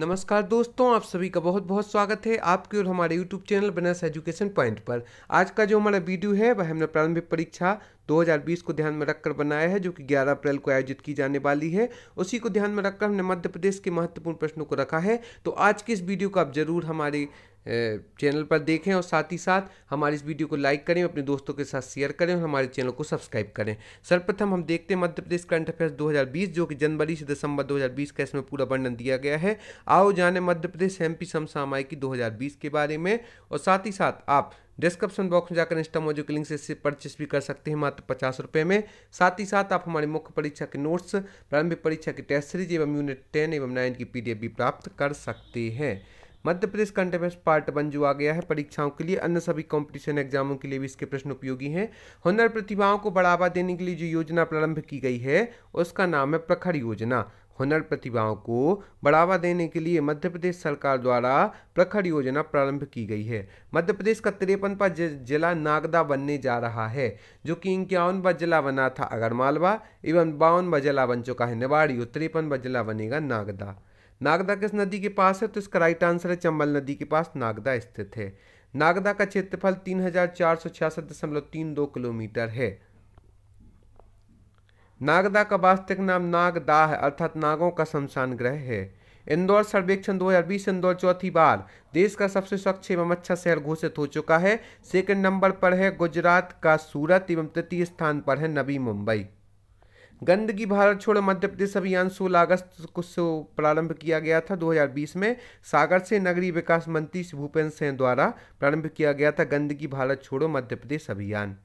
नमस्कार दोस्तों आप सभी का बहुत बहुत स्वागत है आपके और हमारे YouTube channel Banas education point पर आज का जो हमारा वीडियो है वह हमने प्रारंभिक परीक्षा 2020 को ध्यान में रखकर बनाया है जो कि 11 अप्रैल को आयोजित की जाने वाली है उसी को ध्यान में रखकर हमने मध्य प्रदेश के महत्वपूर्ण प्रश्नों को रखा है तो आज के इस वीडियो को आप जरूर हमारे चैनल पर देखें और साथ ही साथ हमारे इस वीडियो को लाइक करें अपने दोस्तों के साथ शेयर करें और हमारे चैनल को सब्सक्राइब करें सर्वप्रथम हम देखते हैं मध्य प्रदेश करंट अफेयर्स 2020 जो कि जनवरी से दिसंबर 2020 का इसमें पूरा वर्णन दिया गया है आओ जाने मध्य प्रदेश एम पी की दो के बारे में और साथ ही साथ आप डिस्क्रिप्शन बॉक्स में जाकर इंस्टा मोजो के लिंक से इससे परचेस भी कर सकते हैं मात्र पचास रुपये में साथ ही साथ आप हमारी मुख्य परीक्षा के नोट्स प्रारंभिक परीक्षा की टेस्ट सीरीज एवं यूनिट टेन एवं नाइन की पीडीएफ भी प्राप्त कर सकते हैं मध्य प्रदेश कंटेमेंट पार्ट वन जो आ गया है परीक्षाओं के लिए अन्य सभी कॉम्पिटिशन एग्जामों के लिए भी इसके प्रश्न उपयोगी हैं हुनर प्रतिभाओं को बढ़ावा देने के लिए जो योजना प्रारंभ की गई है उसका नाम है प्रखर योजना हुनर प्रतिभाओं को बढ़ावा देने के लिए मध्य प्रदेश सरकार द्वारा प्रखर योजना प्रारंभ की गई है मध्य प्रदेश का तिरपनवा जिला नागदा बनने जा रहा है जो कि इक्यावनवा जिला बना था अगरमालवा एवं बावनवा जिला बन चुका है निवाड़ी और तिरपनवा जिला बनेगा नागदा नागदा किस नदी के पास है तो इसका राइट आंसर है चंबल नदी के पास नागदा स्थित है नागदा का क्षेत्रफल तीन हजार चार सौ छियासठ दशमलव तीन दो किलोमीटर है नागदा का वास्तविक नाम नागदा है अर्थात नागों का शमशान ग्रह है इंदौर सर्वेक्षण 2020 इंदौर चौथी बार देश का सबसे स्वच्छ एवं अच्छा शहर घोषित हो चुका है सेकंड नंबर पर है गुजरात का सूरत एवं तृतीय स्थान पर है नवी मुंबई गंदगी भारत छोड़ो मध्य प्रदेश अभियान 16 अगस्त को प्रारंभ किया गया था 2020 में सागर से नगरीय विकास मंत्री भूपेंद्र सिंह द्वारा प्रारंभ किया गया था गंदगी भारत छोड़ो मध्य प्रदेश अभियान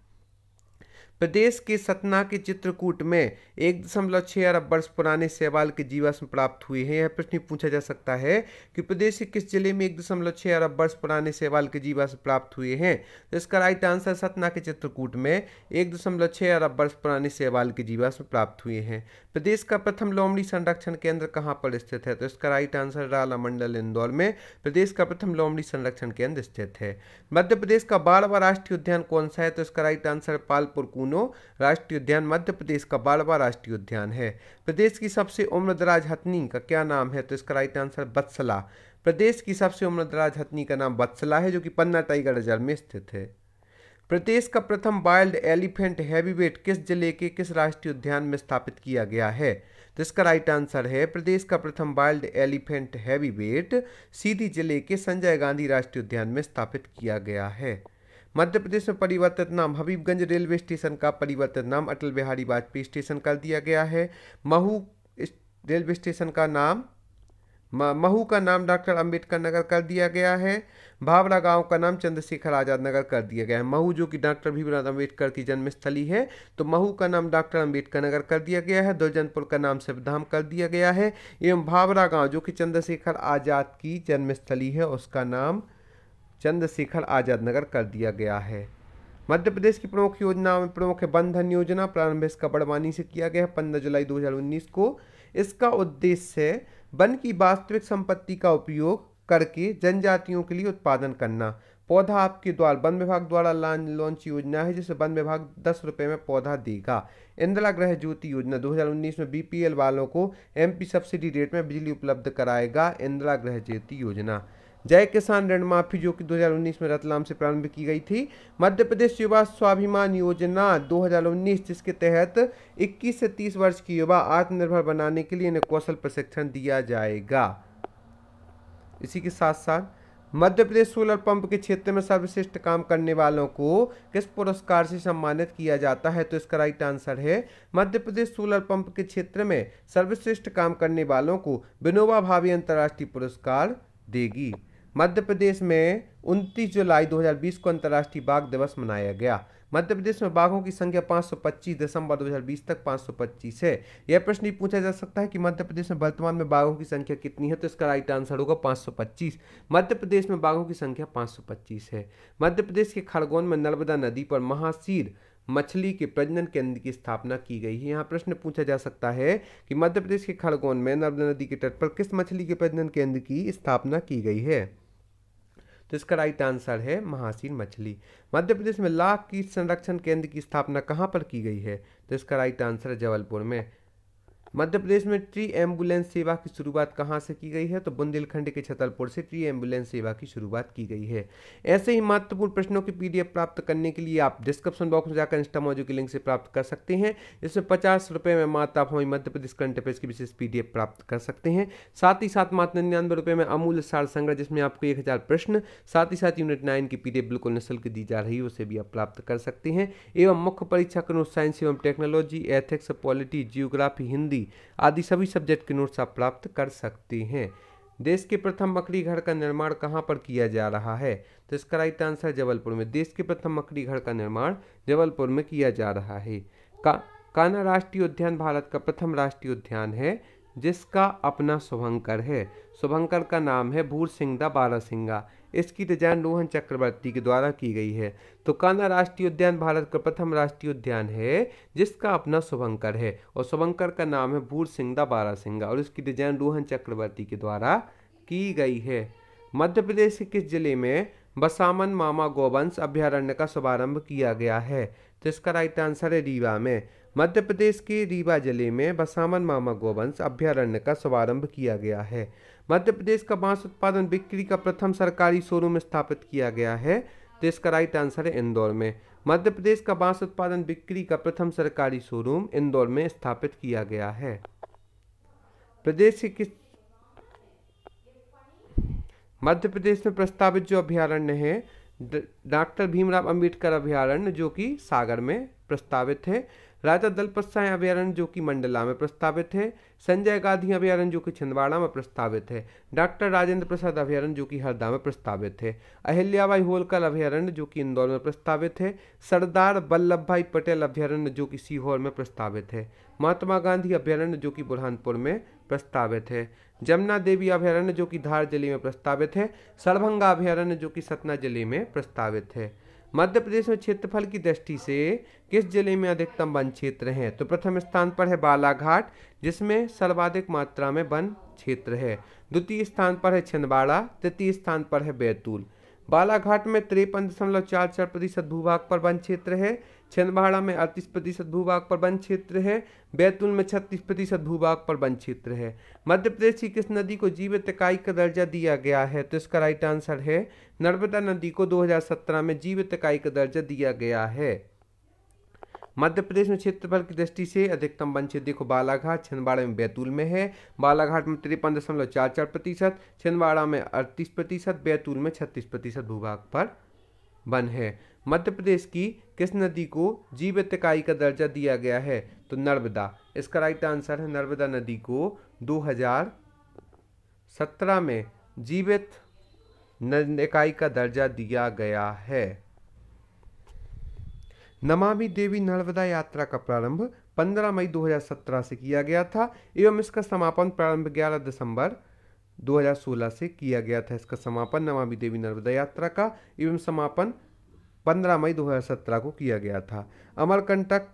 प्रदेश के सतना के चित्रकूट में एक दशमलव छः अरब वर्ष पुराने सेवाल के जीवाश्म प्राप्त हुए हैं यह प्रश्न पूछा जा सकता है कि प्रदेश के किस जिले में एक दशमलव छः अरब वर्ष पुराने सेवाल के जीवाश्म प्राप्त हुए हैं तो इसका राइट आंसर सतना के चित्रकूट में एक दशमलव छः अरब वर्ष पुराने सेवाल के जीवाश्म प्राप्त हुए हैं प्रदेश का प्रथम लोमड़ी संरक्षण केंद्र कहाँ पर स्थित है तो इसका राइट आंसर राला मंडल इंदौर में प्रदेश का प्रथम लोमड़ी संरक्षण केंद्र स्थित है मध्य प्रदेश का बारवा राष्ट्रीय उद्यान कौन सा है तो इसका राइट आंसर पालपुर कून नौ राष्ट्रीय उद्यान मध्य प्रदेश का बालवा राष्ट्रीय उद्यान है प्रदेश की सबसे उम्रदराज हथनी का क्या नाम है तो इसका राइट आंसर बत्सला प्रदेश की सबसे उम्रदराज हथनी का नाम बत्सला है जो कि पन्ना टाइगर रिजर्व में स्थित है प्रदेश का प्रथम वाइल्ड एलिफेंट हैवीवेट किस जिले के किस राष्ट्रीय उद्यान में स्थापित किया गया है तो इसका राइट आंसर है प्रदेश का प्रथम वाइल्ड एलिफेंट हैवीवेट सीधी जिले के संजय गांधी राष्ट्रीय उद्यान में स्थापित किया गया है मध्य प्रदेश में परिवर्तित नाम हबीबगंज रेलवे स्टेशन का परिवर्तित नाम अटल बिहारी वाजपेयी स्टेशन कर दिया गया है महू रेलवे स्टेशन का नाम महू का नाम डॉक्टर अंबेडकर नगर कर दिया गया है भावरा गांव का नाम चंद्रशेखर आज़ाद नगर कर दिया गया है महू जो कि डॉक्टर भीमराव अंबेडकर की जन्मस्थली है तो महू का नाम डॉक्टर अंबेडकर नगर कर दिया गया है दुर्जनपुर का नाम शिवधाम कर दिया गया है एवं भावरा गांव जो कि चंद्रशेखर आज़ाद की जन्मस्थली है उसका नाम चंद्रशेखर आज़ाद नगर कर दिया गया है मध्य प्रदेश की प्रमुख योजनाओं में प्रमुख है बंधन योजना प्रारंभ इसका बड़वानी से किया गया है पंद्रह जुलाई उन्नीस को इसका उद्देश्य है वन की वास्तविक संपत्ति का उपयोग करके जनजातियों के लिए उत्पादन करना पौधा आपके द्वार वन विभाग द्वारा लॉन्च योजना है जिसे वन विभाग दस रुपये में पौधा देगा इंदिरा गृह ज्योति योजना 2019 में बीपीएल वालों को एमपी सब्सिडी रेट में बिजली उपलब्ध कराएगा इंदिरा गृह ज्योति योजना जय किसान ऋण माफी जो कि 2019 में रतलाम से प्रारंभ की गई थी मध्य प्रदेश युवा स्वाभिमान योजना 2019 जिसके तहत 21 से 30 वर्ष की युवा आत्मनिर्भर बनाने के लिए इन्हें कौशल प्रशिक्षण दिया जाएगा इसी के साथ साथ मध्य प्रदेश सोलर पंप के क्षेत्र में सर्वश्रेष्ठ काम करने वालों को किस पुरस्कार से सम्मानित किया जाता है तो इसका राइट आंसर है मध्य प्रदेश सोलर पंप के क्षेत्र में सर्वश्रेष्ठ काम करने वालों को विनोबा भावी अंतर्राष्ट्रीय पुरस्कार देगी मध्य प्रदेश में 29 जुलाई 2020 को अंतर्राष्ट्रीय बाघ दिवस मनाया गया मध्य प्रदेश में बाघों की संख्या 525 दिसंबर 2020 तक 525 है यह प्रश्न भी पूछा जा सकता है कि मध्य प्रदेश में वर्तमान में बाघों की संख्या कितनी है तो इसका राइट आंसर होगा 525 मध्य प्रदेश में बाघों की संख्या 525 है मध्य प्रदेश के खरगोन में नर्मदा नदी पर महाशीर मछली के प्रजनन केंद्र की स्थापना की गई है यहाँ प्रश्न पूछा जा सकता है कि मध्य प्रदेश के खरगोन में नर्मदा नदी के तट पर किस मछली के प्रजनन केंद्र की स्थापना की गई है तो इसका राइट आंसर है महासीन मछली मध्य प्रदेश में लाख कीट संरक्षण केंद्र की स्थापना कहाँ पर की गई है तो इसका राइट आंसर है जबलपुर में मध्य प्रदेश में ट्री एम्बुलेंस सेवा की शुरुआत कहाँ से की गई है तो बुंदेलखंड के छतरपुर से ट्री एम्बुलेंस सेवा की शुरुआत की गई है ऐसे ही महत्वपूर्ण प्रश्नों की पीडीएफ प्राप्त करने के लिए आप डिस्क्रिप्शन बॉक्स में जाकर इंस्टा मौजूद के लिंक से प्राप्त कर सकते हैं इसमें पचास रुपये में मात्र आप हमें मध्य प्रदेश करंट अफेयर्स की विशेष पी प्राप्त कर सकते हैं साथ ही साथ मात्र निन्यानवे रुपये में अमूल्य सार संग्रह जिसमें आपको एक हज़ार प्रश्न साथ ही साथ यूनिट नाइन की पीडीएफ बिल्कुल निःशुल्क दी जा रही है उसे भी आप प्राप्त कर सकते हैं एवं मुख्य परीक्षा करो साइंस एवं technology ethics polity geography Hindi Hindi आदि सभी सब्जेक्ट के नोट्स आप प्राप्त कर सकते हैं देश के प्रथम मकड़ी घर का निर्माण कहाँ पर किया जा रहा है तो इसका राइट आंसर जबलपुर में देश के प्रथम मकड़ी घर का निर्माण जबलपुर में किया जा रहा है का कान्हा राष्ट्रीय उद्यान भारत का प्रथम राष्ट्रीय उद्यान है जिसका अपना शुभंकर है शुभंकर का नाम है भूर सिंह दा बारा सिंगा इसकी डिजाइन तो रोहन चक्रवर्ती के द्वारा की गई है तो कान्हा राष्ट्रीय उद्यान भारत का प्रथम राष्ट्रीय उद्यान है जिसका अपना शुभंकर है और शुभंकर का नाम है भूर सिंगा बारा सिंगा और इसकी डिजाइन तो रोहन चक्रवर्ती के द्वारा की गई है मध्य प्रदेश के किस जिले में बसामन मामा गोवंश अभ्यारण्य का शुभारंभ किया गया है तो इसका राइट आंसर है रीवा में मध्य प्रदेश के रीवा जिले में बसामन मामा गोवंश अभ्यारण्य का शुभारंभ किया गया है मध्य प्रदेश का बांस उत्पादन बिक्री का प्रथम सरकारी शोरूम स्थापित किया गया है तो इसका राइट आंसर है इंदौर में मध्य प्रदेश का बांस उत्पादन बिक्री का प्रथम सरकारी शोरूम इंदौर में स्थापित किया गया है प्रदेश के किस मध्य प्रदेश में प्रस्तावित जो अभ्यारण्य है डॉक्टर भीमराव अंबेडकर अभ्यारण्य जो कि सागर में प्रस्तावित है राजा दलपत साय अभ्यारण्य जो कि मंडला में प्रस्तावित है संजय गांधी अभ्यारण्य जो कि छिंदवाड़ा में प्रस्तावित है डॉक्टर राजेंद्र प्रसाद अभ्यारण्य जो कि हरदा में प्रस्तावित है अहिल्याबाई होलकर अभ्यारण्य जो कि इंदौर में प्रस्तावित है सरदार वल्लभ भाई पटेल अभ्यारण्य जो कि सीहोर में प्रस्तावित है महात्मा गांधी अभ्यारण्य जो कि बुरहानपुर में प्रस्तावित है जमुना देवी अभ्यारण्य जो कि धार जिले में प्रस्तावित है सरभंगा अभ्यारण्य जो कि सतना जिले में प्रस्तावित है मध्य प्रदेश में क्षेत्रफल की दृष्टि से किस जिले में अधिकतम वन क्षेत्र है तो प्रथम स्थान पर है बालाघाट जिसमें सर्वाधिक मात्रा में वन क्षेत्र है द्वितीय स्थान पर है छिंदवाड़ा तृतीय स्थान पर है बैतूल बालाघाट में तिरपन दशमलव चार चार प्रतिशत भूभाग पर वन क्षेत्र है छिंदवाड़ा में अड़तीस प्रतिशत भूभाग पर वन क्षेत्र है बैतूल में छत्तीस प्रतिशत भूभाग पर वन क्षेत्र है मध्य प्रदेश की किस नदी को जीवित इकाई का दर्जा दिया गया है तो इसका राइट आंसर है नर्मदा नदी को 2017 में जीवित इकाई का दर्जा दिया गया है मध्य प्रदेश में क्षेत्रफल की दृष्टि से अधिकतम वन क्षेत्र देखो बालाघाट छिंदवाड़ा में बैतूल में है बालाघाट में तिरपन दशमलव चार चार प्रतिशत छिंदवाड़ा में अड़तीस प्रतिशत बैतूल में छत्तीस प्रतिशत भूभाग पर वन है मध्य प्रदेश की किस नदी को जीवित इकाई का दर्जा दिया गया है तो नर्मदा इसका राइट आंसर है नर्मदा नदी को 2017 में जीवित इकाई का दर्जा दिया गया है नमामि देवी नर्मदा यात्रा का प्रारंभ 15 मई 2017 से किया गया था एवं इसका समापन प्रारंभ 11 दिसंबर 2016 से किया गया था इसका समापन नमामि देवी नर्मदा यात्रा का एवं समापन 15 मई 2017 को किया गया था अमरकंटक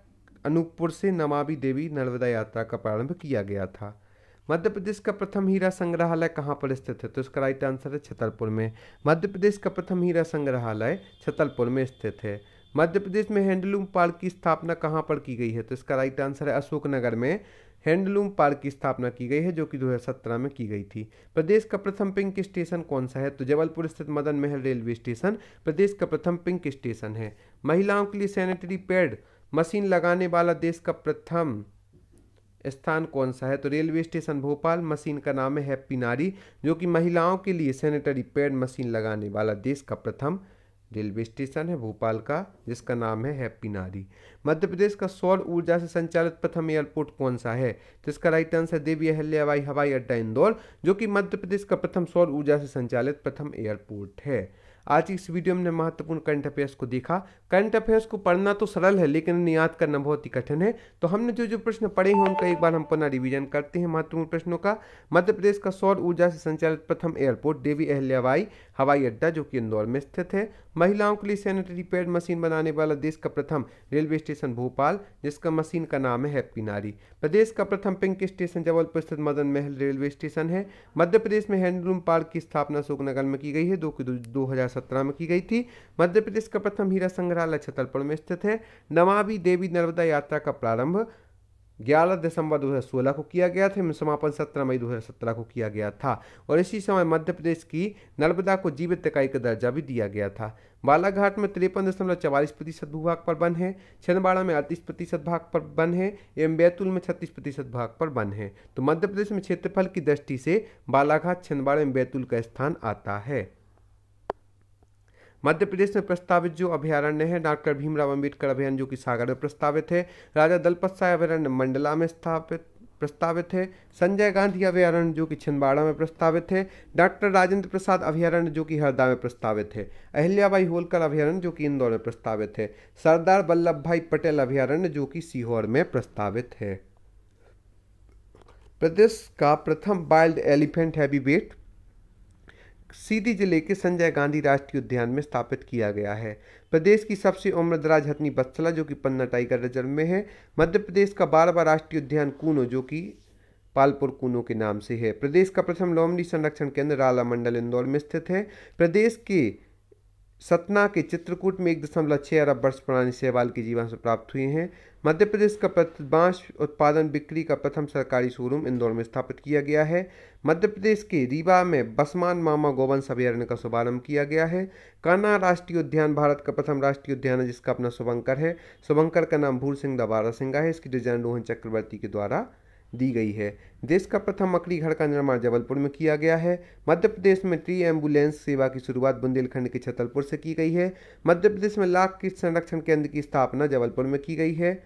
अनूपपुर से नमामि देवी नर्मदा यात्रा का प्रारंभ किया गया था मध्य प्रदेश का प्रथम हीरा संग्रहालय कहाँ पर स्थित है तो इसका राइट आंसर है छतरपुर में मध्य प्रदेश का प्रथम हीरा संग्रहालय छतरपुर में स्थित है मध्य प्रदेश में हैंडलूम पार्क की स्थापना कहाँ पर की गई है तो इसका राइट आंसर है अशोकनगर में हैंडलूम पार्क की स्थापना की गई है जो कि 2017 में की गई थी प्रदेश का प्रथम पिंक स्टेशन कौन सा है तो जबलपुर स्थित मदन महल रेलवे स्टेशन प्रदेश का प्रथम पिंक स्टेशन है महिलाओं के लिए सैनिटरी पैड मशीन लगाने वाला देश का प्रथम स्थान कौन सा है तो रेलवे स्टेशन भोपाल मशीन का नाम है हैप्पी नारी जो कि महिलाओं के लिए सैनिटरी पैड मशीन लगाने वाला देश का प्रथम रेलवे स्टेशन है भोपाल का जिसका नाम है हैप्पी नारी मध्य प्रदेश का सौर ऊर्जा से संचालित प्रथम एयरपोर्ट कौन सा है तो इसका राइट आंसर देवी अहल्या हवाई अड्डा इंदौर जो कि मध्य प्रदेश का प्रथम सौर ऊर्जा से संचालित प्रथम एयरपोर्ट है आज की इस वीडियो में हमने महत्वपूर्ण करंट अफेयर्स को देखा करंट अफेयर्स को पढ़ना तो सरल है लेकिन इन्हें याद करना बहुत ही कठिन है तो हमने जो जो प्रश्न पढ़े हैं उनका एक बार हम पुनः रिवीजन करते हैं महत्वपूर्ण प्रश्नों का मध्य प्रदेश का सौर ऊर्जा से संचालित प्रथम एयरपोर्ट देवी अहल्याबाई हवाई अड्डा जो कि इंदौर में स्थित है महिलाओं के लिए सैनिटरी पैड मशीन बनाने वाला देश का प्रथम रेलवे स्टेशन भोपाल जिसका मशीन का नाम है हैप्पी नारी प्रदेश का प्रथम पिंक स्टेशन जबलपुर स्थित मदन महल रेलवे स्टेशन है मध्य प्रदेश में हैंडलूम पार्क की स्थापना अशोकनगर में की गई है दो हजार में की गई थी मध्य प्रदेश का प्रथम हीरा संग्रहालय छतरपुर में स्थित है नमावी देवी नर्मदा यात्रा का प्रारंभ ग्यारह दिसंबर 2016 को किया गया था समापन 17 मई 2017 को किया गया था और इसी समय मध्य प्रदेश की नर्मदा को जीवित इकाई का दर्जा भी दिया गया था बालाघाट में तिरपन दशमलव चवालीस प्रतिशत भूभाग पर बन है छिंदवाड़ा में अड़तीस प्रतिशत भाग पर बन है एवं बैतूल में छत्तीस प्रतिशत भाग पर बन है तो मध्य प्रदेश में क्षेत्रफल की दृष्टि से बालाघाट छिंदवाड़ा एवं बैतूल का स्थान आता है मध्य प्रदेश में प्रस्तावित जो अभ्यारण्य है डॉक्टर भीमराव अम्बेडकर अभियान जो कि सागर में प्रस्तावित है राजा दलपत साय अभ्यारण्य मंडला में स्थापित प्रस्तावित है संजय गांधी अभ्यारण्य जो कि छिंदवाड़ा में प्रस्तावित है डॉक्टर राजेंद्र प्रसाद अभ्यारण्य जो कि हरदा में प्रस्तावित है अहिल्याबाई होलकर अभ्यारण्य जो कि इंदौर में प्रस्तावित है सरदार वल्लभ भाई पटेल अभ्यारण्य जो कि सीहोर में प्रस्तावित है प्रदेश का प्रथम वाइल्ड एलिफेंट हैबीबेट सीधी जिले के संजय गांधी राष्ट्रीय उद्यान में स्थापित किया गया है प्रदेश की सबसे उम्रदराज हथनी बत्सला जो कि पन्ना टाइगर रिजर्व में है मध्य प्रदेश का बार बार राष्ट्रीय उद्यान कूनो जो कि पालपुर कूनो के नाम से है प्रदेश का प्रथम लोमड़ी संरक्षण केंद्र राला मंडल इंदौर में स्थित है प्रदेश के सतना के चित्रकूट में एक दशमलव छः अरब वर्ष पुरानी के की से प्राप्त हुए हैं मध्य प्रदेश का बांस उत्पादन बिक्री का प्रथम सरकारी शोरूम इंदौर में स्थापित किया गया है मध्य प्रदेश के रीवा में बसमान मामा गोवंश अभ्यारण्य का शुभारंभ किया गया है कान्हा राष्ट्रीय उद्यान भारत का प्रथम राष्ट्रीय उद्यान है जिसका अपना शुभंकर है शुभंकर का नाम भूर सिंह दबारा सिंह है इसकी डिजाइन रोहन चक्रवर्ती के द्वारा दी गई है देश का प्रथम मकड़ी घर का निर्माण जबलपुर में किया गया है मध्य प्रदेश में ट्री एम्बुलेंस सेवा की शुरुआत बुंदेलखंड के छतलपुर से की गई है मध्य प्रदेश में लाख की संरक्षण केंद्र की स्थापना जबलपुर में की गई है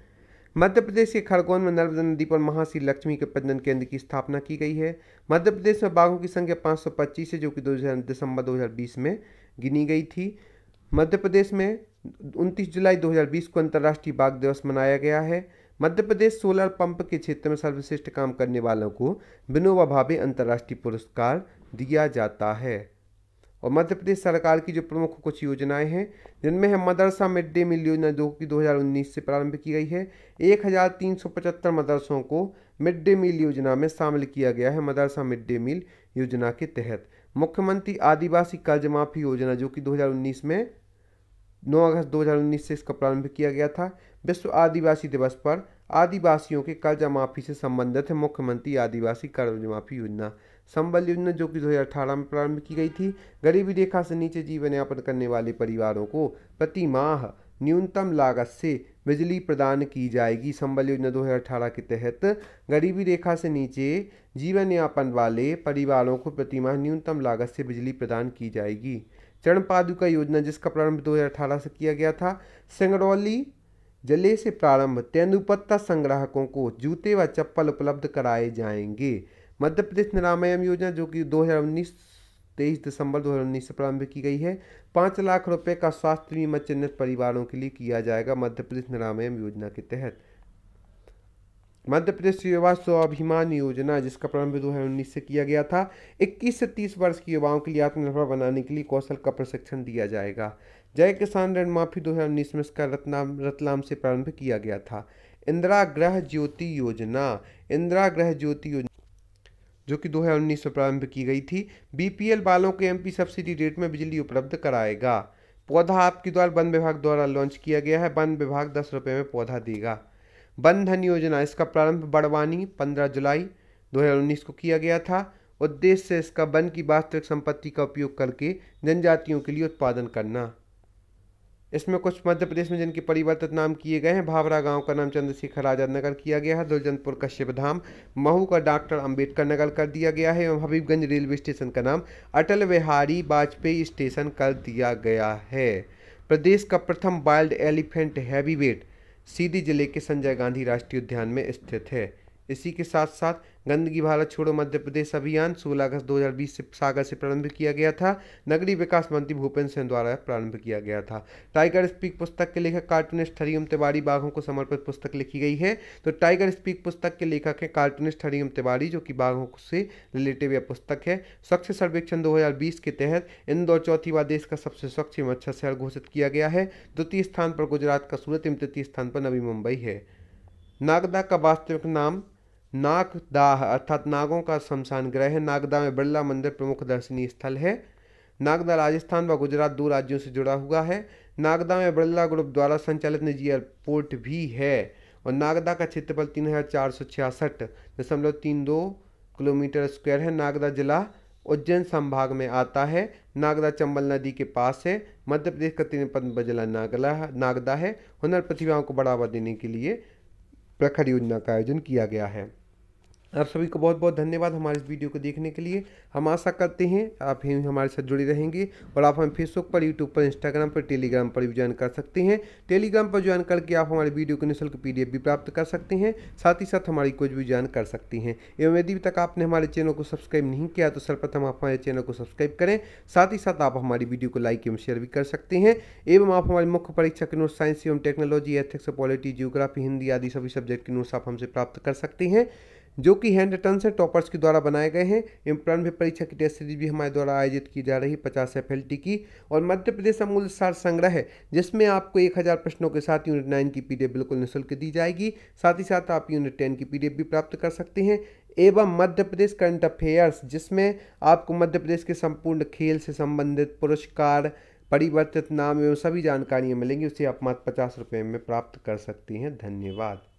मध्य प्रदेश के खरगोन में नर्मदा नदी पर महाशी लक्ष्मी के प्रजनन केंद्र की स्थापना की गई है मध्य प्रदेश में बाघों की संख्या पाँच है जो कि दो दिसंबर दो में गिनी गई थी मध्य प्रदेश में 29 जुलाई 2020 को अंतर्राष्ट्रीय बाघ दिवस मनाया गया है मध्य प्रदेश सोलर पंप के क्षेत्र में सर्वश्रेष्ठ काम करने वालों को विनोबा भावे अंतर्राष्ट्रीय पुरस्कार दिया जाता है और मध्य प्रदेश सरकार की जो प्रमुख कुछ योजनाएं हैं जिनमें है मदरसा मिड डे मील योजना जो कि 2019 से प्रारंभ की गई है एक हज़ार तीन सौ पचहत्तर मदरसों को मिड डे मील योजना में शामिल किया गया है मदरसा मिड डे मील योजना के तहत मुख्यमंत्री आदिवासी कर्ज माफी योजना जो कि 2019 में 9 अगस्त 2019 से इसका प्रारंभ किया गया था विश्व आदिवासी दिवस पर आदिवासियों के कर्जा माफी से संबंधित है मुख्यमंत्री आदिवासी कर्ज माफी योजना संबल योजना जो कि 2018 में प्रारंभ की गई थी गरीबी रेखा से नीचे जीवन यापन करने वाले परिवारों को प्रति माह न्यूनतम लागत से बिजली प्रदान की जाएगी संबल योजना दो के तहत गरीबी रेखा से नीचे जीवन यापन वाले परिवारों को प्रतिमाह न्यूनतम लागत से बिजली प्रदान की जाएगी चरण पादुका योजना जिसका प्रारंभ 2018 से किया गया था सिंगरौली जले से प्रारंभ तेंदुपत्ता संग्राहकों को जूते व चप्पल उपलब्ध कराए जाएंगे मध्य प्रदेश निरामयम योजना जो कि 2019 तेईस दिसंबर 2019 से प्रारंभ की गई है पाँच लाख रुपए का स्वास्थ्य बीमा चिन्हित परिवारों के लिए किया जाएगा मध्य प्रदेश निरामयम योजना के तहत मध्य प्रदेश युवा स्वाभिमान योजना जिसका प्रारंभ दो हज़ार उन्नीस से किया गया था 21 से 30 वर्ष के युवाओं के लिए आत्मनिर्भर बनाने के लिए कौशल का प्रशिक्षण दिया जाएगा जय किसान ऋण माफी दो हज़ार उन्नीस में इसका रतनाम रतलाम से प्रारंभ किया गया था इंदिरा गृह ज्योति योजना इंदिरा गृह ज्योति योजना जो कि 2019 में प्रारंभ की गई थी बीपीएल बालों के एमपी सब्सिडी रेट में बिजली उपलब्ध कराएगा पौधा आपके द्वारा वन विभाग द्वारा लॉन्च किया गया है वन विभाग दस रुपये में पौधा देगा वन धन योजना इसका प्रारंभ बड़वानी पंद्रह जुलाई 2019 को किया गया था उद्देश्य इसका वन की वास्तविक संपत्ति का उपयोग करके जनजातियों के लिए उत्पादन करना इसमें कुछ मध्य प्रदेश में जिनके परिवर्तित नाम किए गए हैं भावरा गांव का नाम चंद्रशेखर आजाद नगर किया गया है दुर्जनपुर का शिवधाम महू का डॉक्टर अंबेडकर नगर कर दिया गया है एवं हबीबगंज रेलवे स्टेशन का नाम अटल बिहारी वाजपेयी स्टेशन कर दिया गया है प्रदेश का प्रथम वाइल्ड एलिफेंट हैवीवेट सीधी जिले के संजय गांधी राष्ट्रीय उद्यान में स्थित है इसी के साथ साथ गंदगी भारत छोड़ो मध्य प्रदेश अभियान 16 अगस्त 2020 से सागर से प्रारंभ किया गया था नगरीय विकास मंत्री भूपेंद्र सिंह द्वारा प्रारंभ किया गया था टाइगर स्पीक पुस्तक के लेखक कार्टूनिस्ट हरिओम तिवारी बाघों को समर्पित पुस्तक लिखी गई है तो टाइगर स्पीक पुस्तक के लेखक हैं कार्टूनिस्ट हरिओम तिवारी जो कि बाघों से रिलेटिव यह पुस्तक है स्वच्छ सर्वेक्षण दो के तहत इंदौर चौथी बार देश का सबसे स्वच्छ एवं अच्छा शहर घोषित किया गया है द्वितीय स्थान पर गुजरात का सूरत एवं तृतीय स्थान पर नवी मुंबई है नागदा का वास्तविक नाम नागदाह अर्थात नागों का शमशान ग्रह है नागदा में बिरला मंदिर प्रमुख दर्शनीय स्थल है नागदा राजस्थान व गुजरात दो राज्यों से जुड़ा हुआ है नागदा में बिरला ग्रुप द्वारा संचालित निजी एयरपोर्ट भी है और नागदा का क्षेत्रफल तीन हज़ार चार सौ छियासठ दशमलव तीन दो किलोमीटर स्क्वायर है नागदा जिला उज्जैन संभाग में आता है नागदा चंबल नदी के पास है मध्य प्रदेश का तिरपन जिला नागला नागदा है हुनर प्रतिभाओं को बढ़ावा देने के लिए प्रखर योजना का आयोजन किया गया है आप सभी को बहुत बहुत धन्यवाद हमारे इस वीडियो को देखने के लिए हम आशा करते हैं आप ही हमारे साथ जुड़े रहेंगे और आप हमें फेसबुक पर यूट्यूब पर इंस्टाग्राम पर टेलीग्राम पर भी ज्वाइन कर सकते हैं टेलीग्राम पर ज्वाइन करके आप हमारे वीडियो को निःशुल्क पी भी प्राप्त कर सकते हैं साथ ही साथ हमारी कुछ भी ज्वाइन कर सकते हैं एवं यदि तक आपने हमारे चैनल को सब्सक्राइब नहीं किया तो सर्वप्रथम आप हमारे चैनल को सब्सक्राइब करें साथ ही साथ आप हमारी वीडियो को लाइक एवं शेयर भी कर सकते हैं एवं आप हमारे मुख्य परीक्षा के नोट साइंस एवं technology ethics polity geography Hindi आदि सभी सब्जेक्ट के नोट्स आप हमसे प्राप्त कर सकते हैं जो कि हैंड रिटर्न से टॉपर्स के द्वारा बनाए गए हैं इम्प्लान भी परीक्षा की टेस्ट सीरीज भी हमारे द्वारा आयोजित की जा रही पचास एफ की और मध्य प्रदेश अमूल्य सार संग्रह है जिसमें आपको एक हज़ार प्रश्नों के साथ यूनिट नाइन की पी बिल्कुल निःशुल्क दी जाएगी साथ ही साथ आप यूनिट टेन की पी भी प्राप्त कर सकते हैं एवं मध्य प्रदेश करंट अफेयर्स जिसमें आपको मध्य प्रदेश के संपूर्ण खेल से संबंधित पुरस्कार परिवर्तित नाम एवं सभी जानकारियाँ मिलेंगी उसे आप मात्र पचास रुपये में प्राप्त कर सकती हैं धन्यवाद